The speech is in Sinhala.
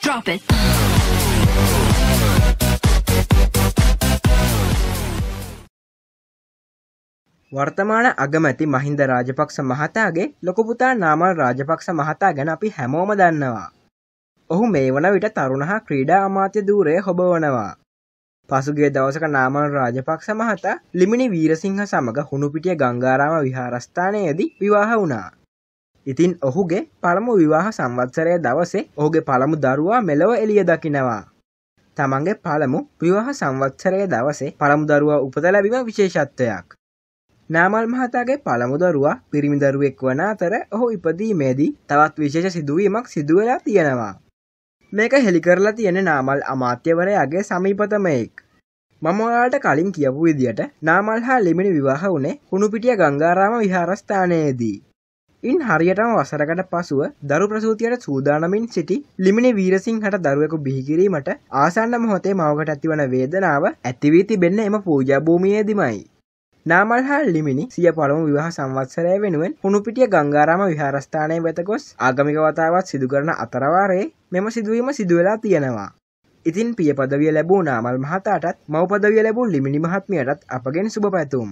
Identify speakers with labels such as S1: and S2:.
S1: Drop it. වර්තමාන අගමැති මහින්ද රාජපක්ෂ මහතාගේ ලොකපුතා නාමල් රාජපක්ෂ මහතා ගැන අපි හැමෝම දන්නවා. ඔහු මේ වන විට තරුණහා ක්‍රීඩා අමාත්‍ය දූරය හොබවනවා. පසුගේ දවසක නාමල් රාජපක්ෂ මහතා ලිමිනි වීරසිංහ සමඟ හුණුපිටිය ගංගාරාම විහාරස්ථානයේදී විවාහ වුණා. ඉතින් ඔහුගේ පළමු විවාහ සංවත්සරය දවසේ ඔහුගේ පළමු දරුවා මෙලොව එළිය දකිනවා. තමන්ගේ පළමු විවාහ සංවත්සරය දවසේ පළමු දරුවා උපත ලැබීම විශේෂත්වයක්. නාමල් මහතාගේ පළමු දරුවා පිරිමි දරුවෙක් වන අතර ඔහු ඉපදීමේදී තවත් විශේෂ සිදුවීමක් සිදුවලා තියෙනවා. මේක හෙළි කරලා තියෙන නාමල් අමාත්‍යවරයාගේ සමීපතමයෙක්. මම ඔයාලට කලින් කියපු විදියට නාමල් හා ලිමිනි විවාහ වුණේ කුණුපිටිය ගංගාරාම විහාරස්ථානයේදී. ඉන් හරියටම වසරකට පසුව දරු ප්‍රසූතියට සූදානමින් සිටි ලිමිනි වීරසිං හට දරුවෙකු බිහිකිරීමට ආසන්න මොහොතේ මවකට ඇතිවන වේදනාව ඇතිවී තිබෙන්න එම පූජභූමියේදමයි. නාමල් හා ලිමිනි සිය පළමු විවාහ සංවත්සරය වෙනුවෙන් හුණුපිටිය ගංගාරාම විහාරස්ථානය වෙත ගොස් ආගමික වතාවත් සිදුකරන අතරවාරයේ මෙම සිදුවීම සිදුවෙලා තියෙනවා. ඉතින් පිය පදවිය ලැබූ නාමල් මහතාටත් මව්පදවිය ලැබූ ලිමිනි මහත්මියටත් අපගෙන් සුභ පැතුම්.